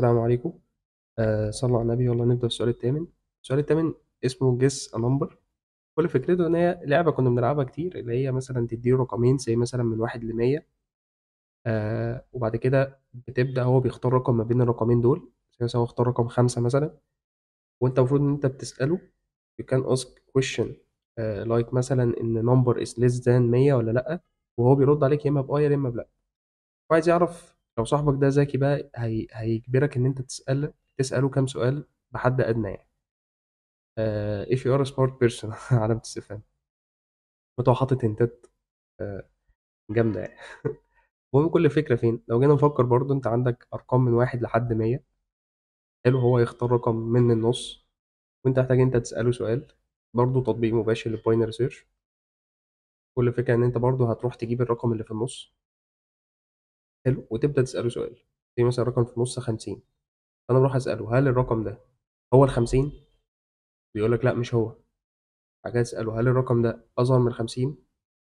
السلام عليكم آه صلوا على النبي والله نبدأ بالسؤال الثامن السؤال الثامن اسمه جيس ا نمبر كل فكرته ان هي لعبه كنا بنلعبها كتير اللي هي مثلا تديله رقمين زي مثلا من واحد ل 100 آه وبعد كده بتبدا هو بيختار رقم ما بين الرقمين دول زي مثلا هو اختار رقم خمسة مثلا وانت المفروض ان انت بتساله you can ask question لايك آه، like مثلا ان number is less than 100 ولا لا وهو بيرد عليك يا اما باي يا اما بلا وعايز يعرف لو صاحبك ده ذكي بقى هي... هيجبرك ان انت تسأل تسأله كام سؤال بحد ادنى يعني uh, if you are a smart person علامة استفهام وتبقى حاطط هنتات uh, آه، جامدة يعني المهم كل فكرة فين لو جينا نفكر برضو انت عندك ارقام من واحد لحد مية حلو هو يختار رقم من النص وانت محتاج انت تسأله سؤال برضو تطبيق مباشر للباينري سيرش كل فكرة ان انت برضو هتروح تجيب الرقم اللي في النص حلو وتبدا تساله سؤال في مثلا رقم في النص 50 فانا بروح اساله هل الرقم ده هو ال 50 بيقول لك لا مش هو بعد كده اساله هل الرقم ده اصغر من 50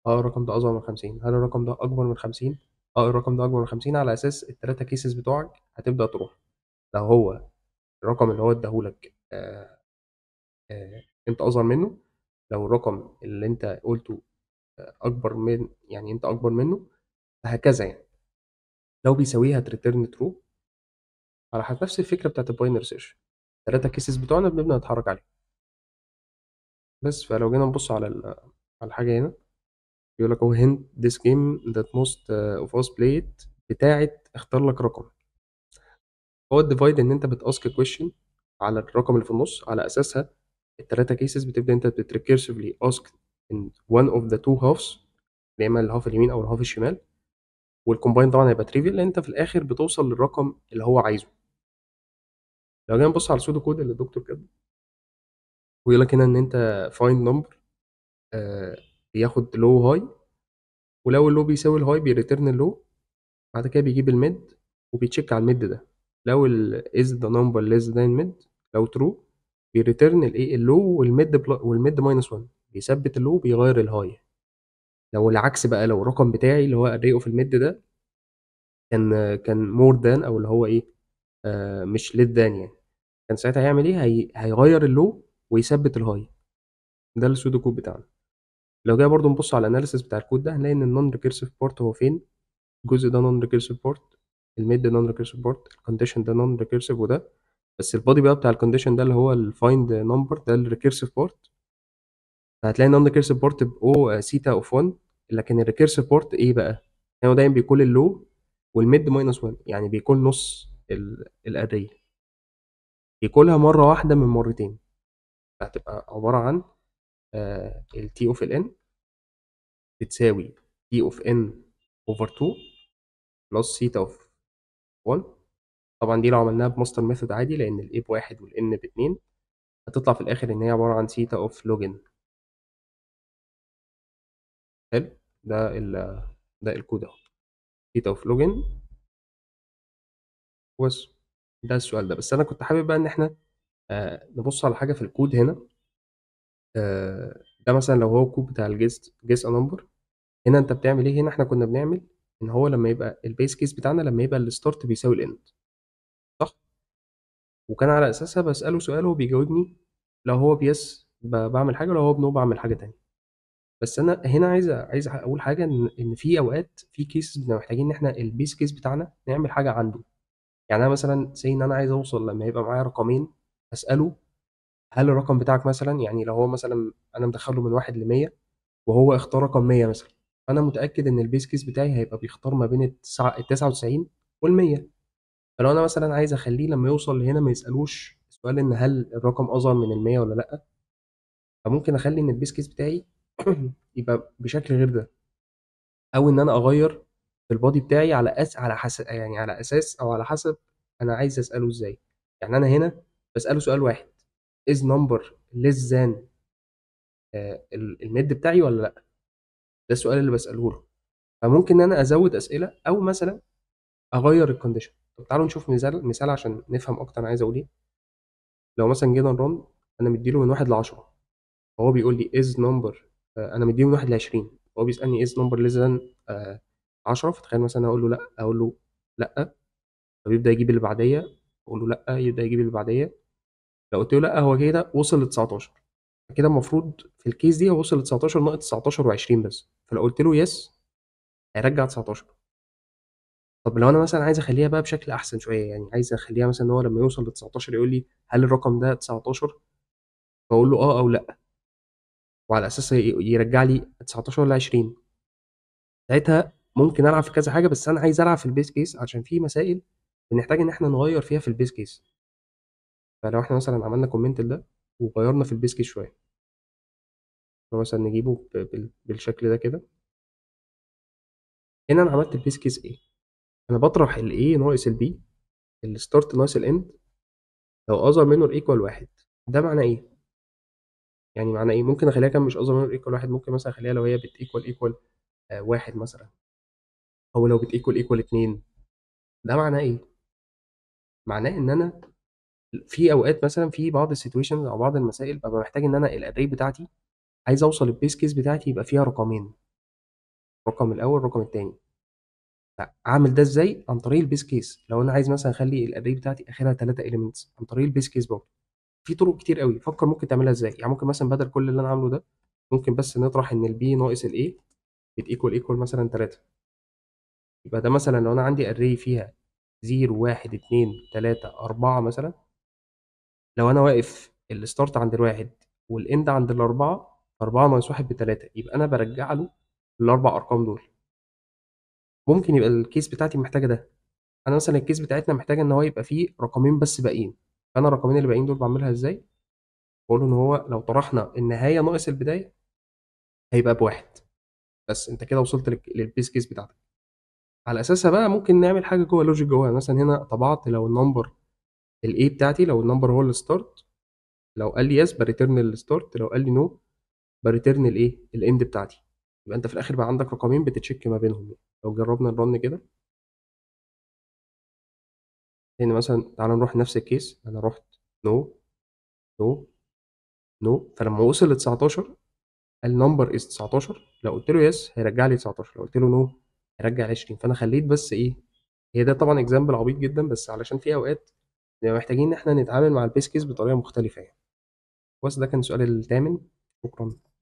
اه الرقم ده اصغر من 50 هل الرقم ده اكبر من 50 اه الرقم ده اكبر من 50 على اساس الثلاثه كيسز بتوعك هتبدا تروح لو هو الرقم اللي هو اداهولك آه آه انت اصغر منه لو الرقم اللي انت قلته آه، اكبر من يعني انت اكبر منه وهكذا يعني لو بيساويها تريتيرن ترو على حسب نفس الفكره بتاعت الباينر سيرش الثلاثه كيسز بتوعنا بنبدا نتحرك عليهم بس فلو جينا نبص على على الحاجه هنا بيقول لك اهو هنت ذيس جيم ذات موست اوف اس بلايت بتاعت اختار لك رقم هو الديفايد ان انت بتاسك كويشن على الرقم اللي في النص على اساسها الثلاثه كيسز بتبدا انت بتريكيرسفلي اسك ان one of the two halves يا اما الهاف اليمين او الهاف الشمال والكومباين طبعا هيبقى تريفيال لان انت في الاخر بتوصل للرقم اللي هو عايزه لو جينا نبص على السودو كود اللي الدكتور كاتبه ويقول لك هنا ان انت فايند نمبر آه بياخد لو هاي ولو اللو بيساوي الهاي بيريتيرن اللو بعد كده بيجيب الميد وبيتشيك على الميد ده لو ال is the number less than mid لو true بيريتيرن الايه اللو والميد والميد ماينس 1 بيثبت اللو بيغير الهاي لو العكس بقى لو الرقم بتاعي اللي هو array في الميد ده كان كان مور ذان او اللي هو ايه آه مش ليد ذان يعني كان ساعتها هيعمل ايه هي... هيغير اللو ويثبت الهاي ده السودو كود بتاعنا لو جاي برضو نبص على الاناليسيس بتاع الكود ده هنلاقي ان النون ريكيرسيف بارت هو فين الجزء ده نون ريكيرسيف بارت الميد نون ريكيرسيف بارت الكونديشن ده نون ريكيرسيف وده بس البادي بقى بتاع الكونديشن ده اللي هو الفايند نمبر ده الريكيرسيف بارت فهتلاقي النون ريكيرسيف بورت بأو سيتا اوف 1 لكن الريكيرسيف بورت ايه بقى؟ يعني دايما بيكون اللو والميد ماينس 1 يعني بيكون نص الأرية يكلها مرة واحدة من مرتين هتبقى عبارة عن آه، ال t of n بتساوي t of n over 2 plus theta of 1 طبعا دي لو عملناها بماستر ميثود عادي لأن الـ a بواحد والـ n باتنين هتطلع في الآخر إن هي عبارة عن theta of log n حلو ده ال ده الكود اهو هيت اوف لوجن بس ده السؤال ده بس انا كنت حابب بقى ان احنا آه نبص على حاجه في الكود هنا آه ده مثلا لو هو الكود بتاع الجيست جيس نمبر هنا انت بتعمل ايه هنا احنا كنا بنعمل ان هو لما يبقى البيس كيس بتاعنا لما يبقى الستارت بيساوي الاند صح وكان على اساسها بساله سؤال وبيجاوبني لو هو بيس بعمل حاجه لو هو بنو بعمل حاجه تانية بس انا هنا عايز عايز اقول حاجه ان ان في اوقات في كيسز بنبقى محتاجين ان احنا البيس كيس بتاعنا نعمل حاجه عنده يعني انا مثلا سي ان انا عايز اوصل لما يبقى معايا رقمين اساله هل الرقم بتاعك مثلا يعني لو هو مثلا انا مدخله من واحد ل 100 وهو اختار رقم 100 مثلا فانا متاكد ان البيس كيس بتاعي هيبقى بيختار ما بين ال 99 وال 100 فلو انا مثلا عايز اخليه لما يوصل لهنا ما يسالوش سؤال ان هل الرقم اصغر من ال 100 ولا لا فممكن اخلي ان البيس كيس بتاعي يبقى بشكل غير ده او ان انا اغير في البادي بتاعي على أس على حسب يعني على اساس او على حسب انا عايز اساله ازاي يعني انا هنا بساله سؤال واحد از نمبر less than آه، الميد بتاعي ولا لا ده السؤال اللي بساله له فممكن ان انا ازود اسئله او مثلا اغير الكونديشن طب تعالوا نشوف مثال مثال عشان نفهم اكتر انا عايز اقول ايه لو مثلا جينا نرن انا مديله من واحد لعشرة فهو بيقول لي از نمبر آه، انا مديهم واحد ل 20 هو بيسالني از نمبر ليس ذان 10 فتخيل مثلا اقول له لا اقول له لا فبيبدا يجيب اللي بعديه اقول له لا يبدا يجيب اللي بعديه لو قلت له لا هو كده وصل ل 19 كده المفروض في الكيس دي هو وصل ل 19 ناقص 19 و20 بس فلو قلت له يس هيرجع 19 طب لو انا مثلا عايز اخليها بقى بشكل احسن شويه يعني عايز اخليها مثلا ان هو لما يوصل ل 19 يقول لي هل الرقم ده 19 فاقول له اه او لا وعلى اساس يرجع لي 19 ولا 20 ساعتها ممكن العب في كذا حاجه بس انا عايز العب في البيس كيس عشان في مسائل بنحتاج ان احنا نغير فيها في البيس كيس فلو احنا مثلا عملنا كومنت ده وغيرنا في البيس كيس شويه مثلا نجيبه بالشكل ده كده هنا انا عملت البيس كيس ايه انا بطرح الاي ناقص البي الستارت ناقص الاند لو اظهر منه الايكوال واحد ده معنى ايه يعني معنى ايه ممكن اخليها كام مش اصغر من ايكوال واحد ممكن مثلا اخليها لو هي بت ايكوال ايكوال آه، واحد مثلا او لو بت ايكوال ايكوال اتنين ده معناه ايه معناه ان انا في اوقات مثلا في بعض السيتويشنز او بعض المسائل ببقى محتاج ان انا الاري بتاعتي عايز اوصل البيس كيس بتاعتي يبقى فيها رقمين الرقم الاول الرقم الثاني اعمل ده ازاي عن طريق البيس كيس لو انا عايز مثلا اخلي الاري بتاعتي اخرها 3 اليمنتس عن طريق البيس كيس برضه في طرق كتير قوي فكر ممكن تعملها ازاي يعني ممكن مثلا بدل كل اللي انا عامله ده ممكن بس نطرح ان البي ناقص الاي بتيكوال ايكوال مثلا 3 يبقى ده مثلا لو انا عندي اري فيها 0 1 2 3 4 مثلا لو انا واقف الستارت عند الواحد والاند عند الاربعه 4 ناقص 1 ب 3 يبقى انا برجع له الاربع ارقام دول ممكن يبقى الكيس بتاعتي محتاجه ده انا مثلا الكيس بتاعتنا محتاجه ان هو يبقى فيه رقمين بس باقيين فانا الرقمين اللي باقيين دول بعملها ازاي بقول ان هو لو طرحنا النهايه ناقص البدايه هيبقى بواحد بس انت كده وصلت للبيس كيس بتاعتك على اساسها بقى ممكن نعمل حاجه جوه لوجيك جوه مثلا هنا طبعت لو النمبر الاي بتاعتي لو النمبر هو الستارت لو قال لي يس بريتيرن الستارت لو قال لي نو بريتيرن الايه الاند بتاعتي يبقى انت في الاخر بقى عندك رقمين بتتشك ما بينهم لو جربنا الرن كده هنا مثلا تعال نروح نفس الكيس انا رحت نو نو نو فلما وصل ل 19 النمبر از 19 لو قلت له يس هيرجع لي 19 لو قلت له نو هيرجع 20 فانا خليت بس ايه هي ده طبعا اكزامبل عبيط جدا بس علشان في اوقات بنبقى محتاجين ان احنا نتعامل مع البيس كيس بطريقه مختلفه يعني بس ده كان السؤال الثامن شكرا